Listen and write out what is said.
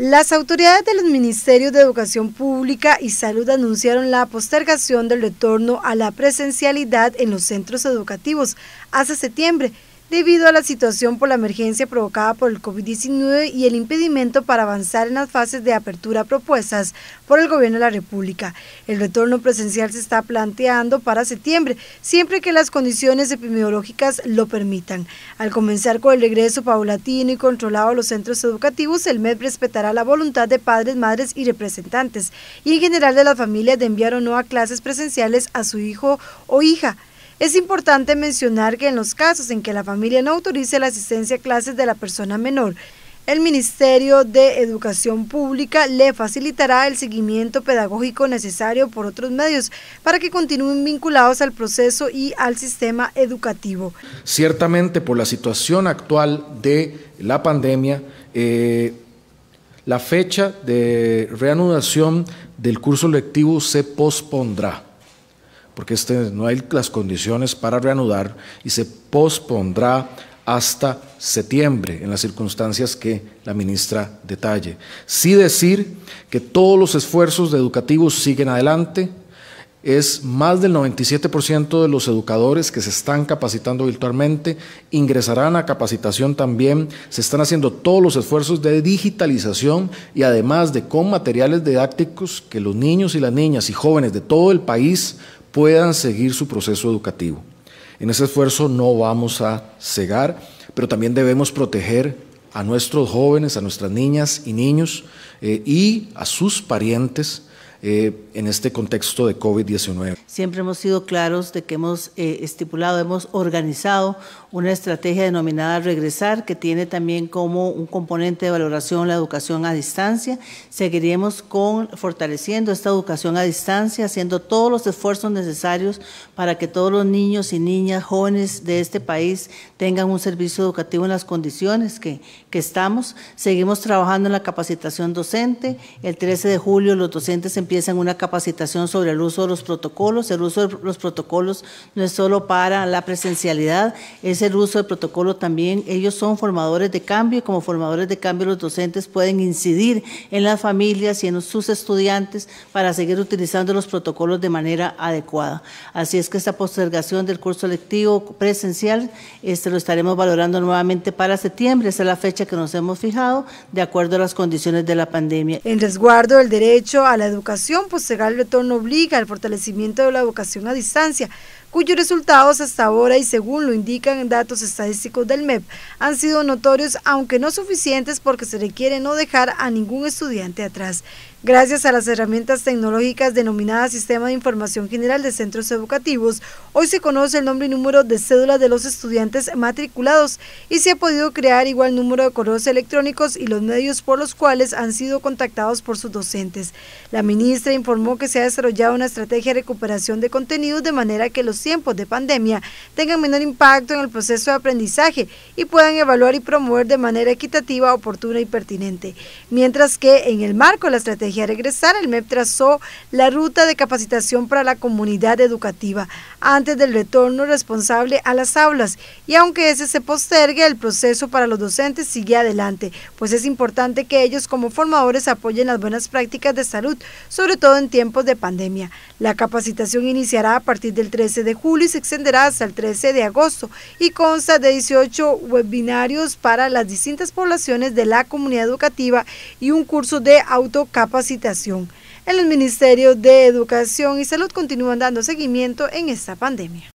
Las autoridades de los Ministerios de Educación Pública y Salud anunciaron la postergación del retorno a la presencialidad en los centros educativos hasta septiembre debido a la situación por la emergencia provocada por el COVID-19 y el impedimento para avanzar en las fases de apertura propuestas por el Gobierno de la República. El retorno presencial se está planteando para septiembre, siempre que las condiciones epidemiológicas lo permitan. Al comenzar con el regreso paulatino y controlado a los centros educativos, el MED respetará la voluntad de padres, madres y representantes, y en general de las familias de enviar o no a clases presenciales a su hijo o hija es importante mencionar que en los casos en que la familia no autorice la asistencia a clases de la persona menor, el Ministerio de Educación Pública le facilitará el seguimiento pedagógico necesario por otros medios para que continúen vinculados al proceso y al sistema educativo. Ciertamente por la situación actual de la pandemia, eh, la fecha de reanudación del curso lectivo se pospondrá porque este, no hay las condiciones para reanudar y se pospondrá hasta septiembre, en las circunstancias que la ministra detalle. Sí decir que todos los esfuerzos educativos siguen adelante, es más del 97% de los educadores que se están capacitando virtualmente, ingresarán a capacitación también, se están haciendo todos los esfuerzos de digitalización y además de con materiales didácticos que los niños y las niñas y jóvenes de todo el país puedan seguir su proceso educativo. En ese esfuerzo no vamos a cegar, pero también debemos proteger a nuestros jóvenes, a nuestras niñas y niños eh, y a sus parientes eh, en este contexto de COVID-19. Siempre hemos sido claros de que hemos eh, estipulado, hemos organizado una estrategia denominada Regresar, que tiene también como un componente de valoración la educación a distancia. Seguiremos con, fortaleciendo esta educación a distancia, haciendo todos los esfuerzos necesarios para que todos los niños y niñas jóvenes de este país tengan un servicio educativo en las condiciones que, que estamos. Seguimos trabajando en la capacitación docente. El 13 de julio los docentes empezaron empiezan una capacitación sobre el uso de los protocolos. El uso de los protocolos no es solo para la presencialidad, es el uso de protocolo también. Ellos son formadores de cambio y como formadores de cambio los docentes pueden incidir en las familias y en sus estudiantes para seguir utilizando los protocolos de manera adecuada. Así es que esta postergación del curso lectivo presencial este, lo estaremos valorando nuevamente para septiembre. Esa es la fecha que nos hemos fijado de acuerdo a las condiciones de la pandemia. En resguardo del derecho a la educación pues pues el retorno obliga al fortalecimiento de la educación a distancia, cuyos resultados hasta ahora y según lo indican datos estadísticos del MEP han sido notorios aunque no suficientes porque se requiere no dejar a ningún estudiante atrás. Gracias a las herramientas tecnológicas denominadas Sistema de Información General de Centros Educativos, hoy se conoce el nombre y número de cédulas de los estudiantes matriculados y se ha podido crear igual número de correos electrónicos y los medios por los cuales han sido contactados por sus docentes. La ministra informó que se ha desarrollado una estrategia de recuperación de contenidos de manera que los tiempos de pandemia tengan menor impacto en el proceso de aprendizaje y puedan evaluar y promover de manera equitativa, oportuna y pertinente. Mientras que en el marco de la estrategia Regresar, el MEP trazó la ruta de capacitación para la comunidad educativa antes del retorno responsable a las aulas y aunque ese se postergue, el proceso para los docentes sigue adelante, pues es importante que ellos como formadores apoyen las buenas prácticas de salud, sobre todo en tiempos de pandemia. La capacitación iniciará a partir del 13 de julio y se extenderá hasta el 13 de agosto y consta de 18 webinarios para las distintas poblaciones de la comunidad educativa y un curso de autocapacitación. En los ministerios de Educación y Salud continúan dando seguimiento en esta pandemia.